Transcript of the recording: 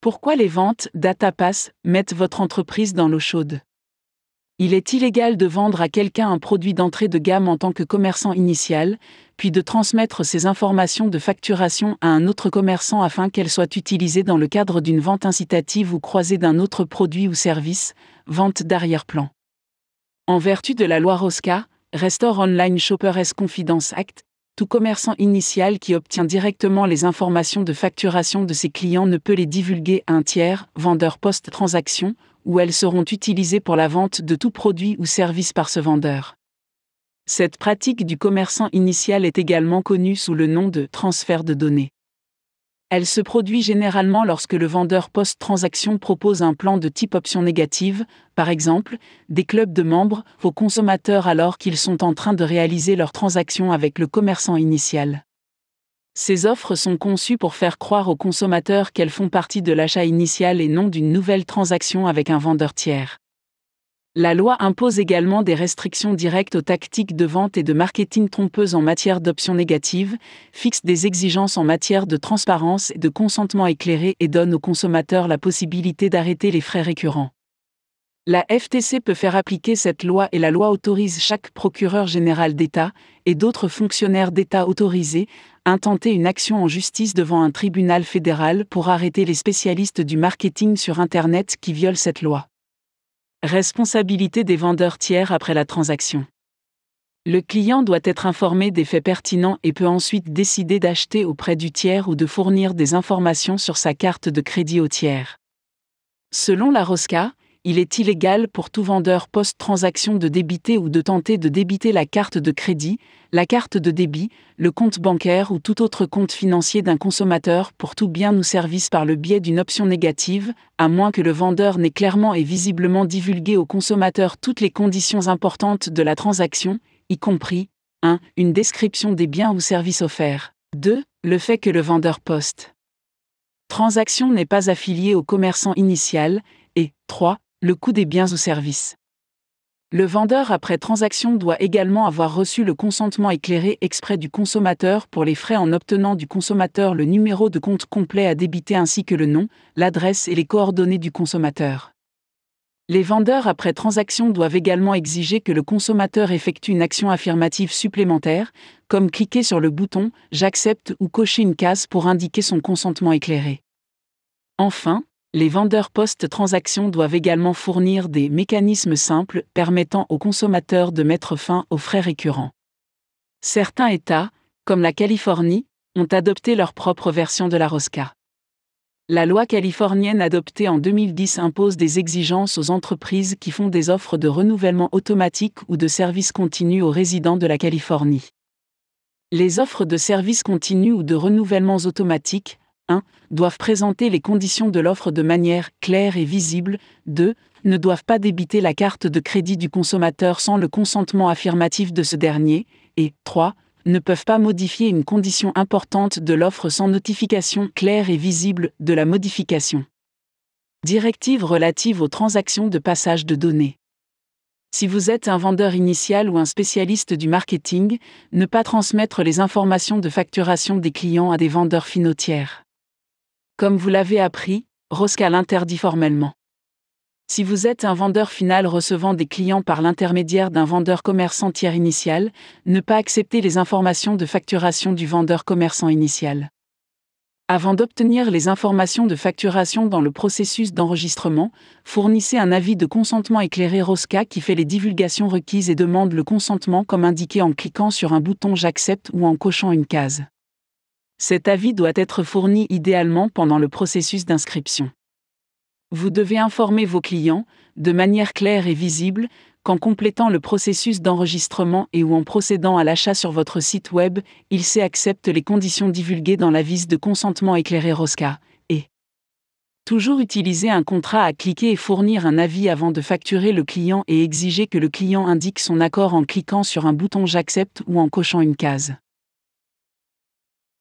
Pourquoi les ventes DataPass mettent votre entreprise dans l'eau chaude Il est illégal de vendre à quelqu'un un produit d'entrée de gamme en tant que commerçant initial, puis de transmettre ces informations de facturation à un autre commerçant afin qu'elles soient utilisées dans le cadre d'une vente incitative ou croisée d'un autre produit ou service, vente d'arrière-plan. En vertu de la loi Rosca, Restore Online Shopper S Confidence Act, tout commerçant initial qui obtient directement les informations de facturation de ses clients ne peut les divulguer à un tiers, vendeur post-transaction, où elles seront utilisées pour la vente de tout produit ou service par ce vendeur. Cette pratique du commerçant initial est également connue sous le nom de transfert de données. Elle se produit généralement lorsque le vendeur post-transaction propose un plan de type option négative, par exemple, des clubs de membres, aux consommateurs alors qu'ils sont en train de réaliser leur transaction avec le commerçant initial. Ces offres sont conçues pour faire croire aux consommateurs qu'elles font partie de l'achat initial et non d'une nouvelle transaction avec un vendeur tiers. La loi impose également des restrictions directes aux tactiques de vente et de marketing trompeuses en matière d'options négatives, fixe des exigences en matière de transparence et de consentement éclairé et donne aux consommateurs la possibilité d'arrêter les frais récurrents. La FTC peut faire appliquer cette loi et la loi autorise chaque procureur général d'État et d'autres fonctionnaires d'État autorisés à intenter une action en justice devant un tribunal fédéral pour arrêter les spécialistes du marketing sur Internet qui violent cette loi. Responsabilité des vendeurs tiers après la transaction. Le client doit être informé des faits pertinents et peut ensuite décider d'acheter auprès du tiers ou de fournir des informations sur sa carte de crédit au tiers. Selon la ROSCA, il est illégal pour tout vendeur post-transaction de débiter ou de tenter de débiter la carte de crédit, la carte de débit, le compte bancaire ou tout autre compte financier d'un consommateur pour tout bien ou service par le biais d'une option négative, à moins que le vendeur n'ait clairement et visiblement divulgué au consommateur toutes les conditions importantes de la transaction, y compris 1. Une description des biens ou services offerts. 2. Le fait que le vendeur poste. Transaction n'est pas affilié au commerçant initial. Et 3 le coût des biens ou services. Le vendeur après transaction doit également avoir reçu le consentement éclairé exprès du consommateur pour les frais en obtenant du consommateur le numéro de compte complet à débiter ainsi que le nom, l'adresse et les coordonnées du consommateur. Les vendeurs après transaction doivent également exiger que le consommateur effectue une action affirmative supplémentaire, comme cliquer sur le bouton J'accepte ou cocher une case pour indiquer son consentement éclairé. Enfin, les vendeurs post transactions doivent également fournir des mécanismes simples permettant aux consommateurs de mettre fin aux frais récurrents. Certains États, comme la Californie, ont adopté leur propre version de la ROSCA. La loi californienne adoptée en 2010 impose des exigences aux entreprises qui font des offres de renouvellement automatique ou de services continus aux résidents de la Californie. Les offres de services continus ou de renouvellements automatiques, 1. doivent présenter les conditions de l'offre de manière claire et visible, 2. ne doivent pas débiter la carte de crédit du consommateur sans le consentement affirmatif de ce dernier, et 3. ne peuvent pas modifier une condition importante de l'offre sans notification claire et visible de la modification. Directive relative aux transactions de passage de données. Si vous êtes un vendeur initial ou un spécialiste du marketing, ne pas transmettre les informations de facturation des clients à des vendeurs finotiers. Comme vous l'avez appris, Rosca l'interdit formellement. Si vous êtes un vendeur final recevant des clients par l'intermédiaire d'un vendeur commerçant tiers initial, ne pas accepter les informations de facturation du vendeur commerçant initial. Avant d'obtenir les informations de facturation dans le processus d'enregistrement, fournissez un avis de consentement éclairé ROSCA qui fait les divulgations requises et demande le consentement comme indiqué en cliquant sur un bouton J'accepte ou en cochant une case. Cet avis doit être fourni idéalement pendant le processus d'inscription. Vous devez informer vos clients, de manière claire et visible, qu'en complétant le processus d'enregistrement et ou en procédant à l'achat sur votre site web, il acceptent les conditions divulguées dans l'avis de consentement éclairé ROSCA, et toujours utiliser un contrat à cliquer et fournir un avis avant de facturer le client et exiger que le client indique son accord en cliquant sur un bouton J'accepte ou en cochant une case.